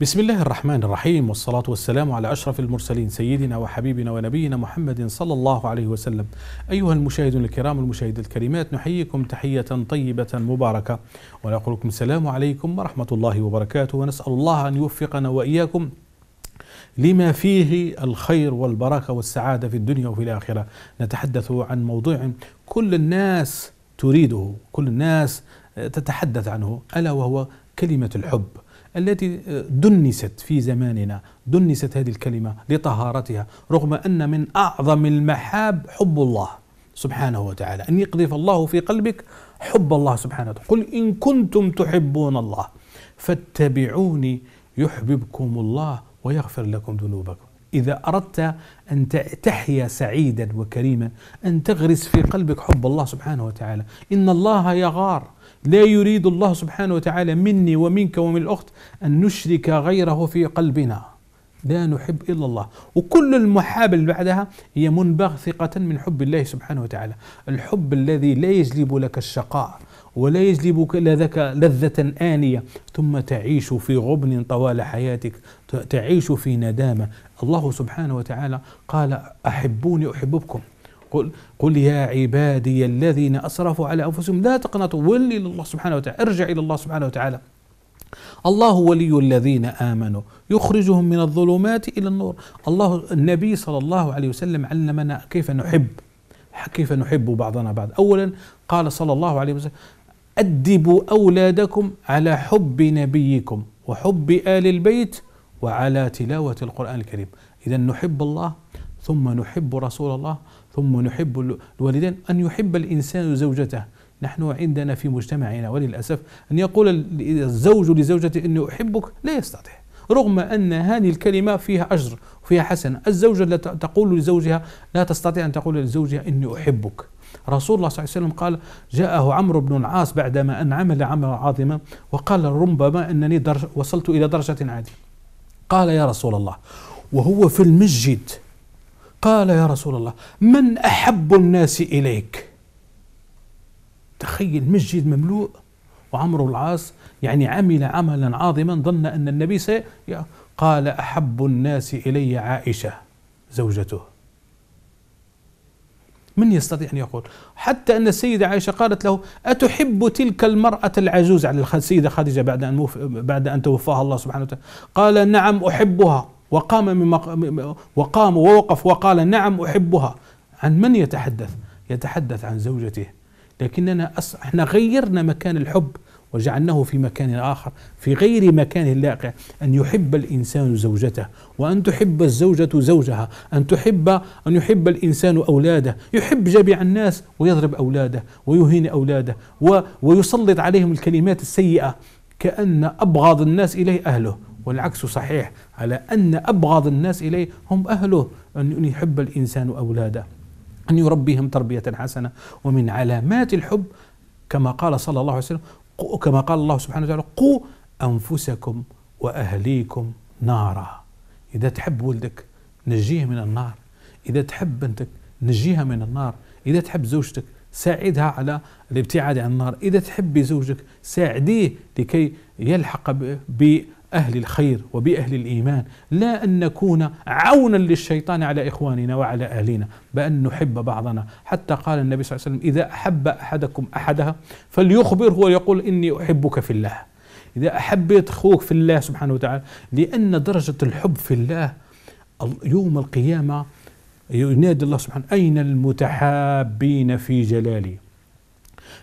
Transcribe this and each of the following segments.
بسم الله الرحمن الرحيم والصلاة والسلام على أشرف المرسلين سيدنا وحبيبنا ونبينا محمد صلى الله عليه وسلم أيها المشاهدون الكرام المشاهد الكريمات نحييكم تحية طيبة مباركة ونقول لكم السلام عليكم ورحمة الله وبركاته ونسأل الله أن يوفقنا وإياكم لما فيه الخير والبركة والسعادة في الدنيا وفي الآخرة نتحدث عن موضوع كل الناس تريده كل الناس تتحدث عنه ألا وهو كلمة الحب التي آه، دنست في زماننا دنست هذه الكلمة لطهارتها رغم أن من أعظم المحاب حب الله سبحانه وتعالى أن يقذف الله في قلبك حب الله سبحانه وتعالى قل إن كنتم تحبون الله فاتبعوني يحببكم الله ويغفر لكم ذنوبكم إذا أردت أن تحيا سعيدا وكريما أن تغرس في قلبك حب الله سبحانه وتعالى إن الله يغار لا يريد الله سبحانه وتعالى مني ومنك ومن الأخت أن نشرك غيره في قلبنا لا نحب إلا الله وكل المحاب اللي بعدها هي منبثقة من حب الله سبحانه وتعالى الحب الذي لا يجلب لك الشقاء ولا يجلب لك لذة آنية ثم تعيش في غبن طوال حياتك تعيش في ندامة الله سبحانه وتعالى قال أحبوني أحببكم قل, قل يا عبادي الذين أسرفوا على أنفسهم لا تقنطوا ول إلى الله سبحانه وتعالى ارجع إلى الله سبحانه وتعالى الله ولي الذين امنوا يخرجهم من الظلمات الى النور الله النبي صلى الله عليه وسلم علمنا كيف نحب كيف نحب بعضنا بعض اولا قال صلى الله عليه وسلم ادبوا اولادكم على حب نبيكم وحب ال البيت وعلى تلاوه القران الكريم اذا نحب الله ثم نحب رسول الله ثم نحب الوالدين ان يحب الانسان زوجته نحن عندنا في مجتمعنا وللأسف أن يقول الزوج لزوجته إني أحبك لا يستطيع رغم أن هذه الكلمة فيها أجر وفيها حسنة الزوجة لا تقول لزوجها لا تستطيع أن تقول لزوجها إني أحبك رسول الله صلى الله عليه وسلم قال جاءه عمرو بن العاص بعدما أن عمل عملا عظيما وقال ربما أنني درج وصلت إلى درجة عالية قال يا رسول الله وهو في المسجد قال يا رسول الله من أحب الناس إليك تخيل مسجد مملوء وعمرو العاص يعني عمل عملا عظيما ظن أن النبي سي قال أحب الناس إلي عائشة زوجته من يستطيع أن يقول حتى أن السيدة عائشة قالت له أتحب تلك المرأة العجوز على السيدة خديجة بعد أن, موف... بعد أن توفاها الله سبحانه وتعالى قال نعم أحبها وقام من وقام ووقف وقال نعم أحبها عن من يتحدث يتحدث عن زوجته لكننا أص... احنا غيرنا مكان الحب وجعلناه في مكان آخر في غير مكان اللائق أن يحب الإنسان زوجته وأن تحب الزوجة زوجها أن تحب أن يحب الإنسان أولاده يحب جميع الناس ويضرب أولاده ويهين أولاده و... ويسلط عليهم الكلمات السيئة كأن أبغض الناس إليه أهله والعكس صحيح على أن أبغض الناس إليه هم أهله أن يحب الإنسان أولاده أن يربيهم تربية حسنة ومن علامات الحب كما قال صلى الله عليه وسلم كما قال الله سبحانه وتعالى قوا أنفسكم وأهليكم نارا إذا تحب ولدك نجيه من النار إذا تحب بنتك نجيها من النار إذا تحب زوجتك ساعدها على الابتعاد عن النار إذا تحبي زوجك ساعديه لكي يلحق ب أهل الخير وبأهل الإيمان لا أن نكون عونا للشيطان على إخواننا وعلى أهلنا بأن نحب بعضنا حتى قال النبي صلى الله عليه وسلم إذا أحب أحدكم أحدها فليخبره ويقول إني أحبك في الله إذا أحبيت أخوك في الله سبحانه وتعالى لأن درجة الحب في الله يوم القيامة ينادي الله سبحانه أين المتحابين في جلالي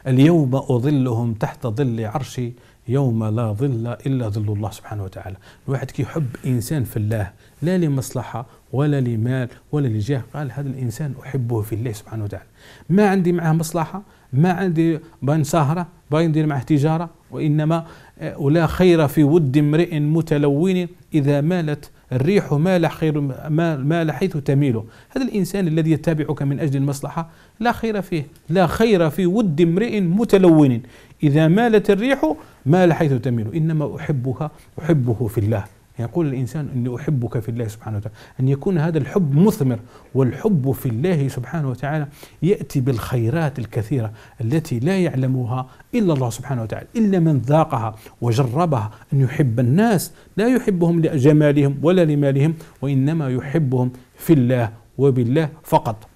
اليوم أظلهم تحت ظل عرشي يوم لا ظل إلا ظل الله سبحانه وتعالى الواحد كيحب إنسان في الله لا لمصلحة ولا لمال ولا لجاه قال هذا الإنسان أحبه في الله سبحانه وتعالى ما عندي معه مصلحة ما عندي بان سهرة باين ندير معه تجارة وإنما آه، ولا خير في ود امرئ متلون إذا مالت الريح ما لا خير ما, ما لا حيث تميله هذا الإنسان الذي يتبعك من أجل المصلحة لا خير فيه لا خير في ود امرئ متلون إذا مالت الريح مال حيث تميل إنما أحبها أحبه في الله يقول الإنسان أني أحبك في الله سبحانه وتعالى أن يكون هذا الحب مثمر والحب في الله سبحانه وتعالى يأتي بالخيرات الكثيرة التي لا يعلمها إلا الله سبحانه وتعالى إلا من ذاقها وجربها أن يحب الناس لا يحبهم لجمالهم ولا لمالهم وإنما يحبهم في الله وبالله فقط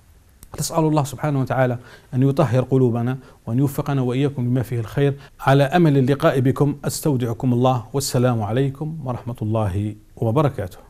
نسأل الله سبحانه وتعالى أن يطهر قلوبنا وأن يوفقنا وإياكم لما فيه الخير على أمل اللقاء بكم أستودعكم الله والسلام عليكم ورحمة الله وبركاته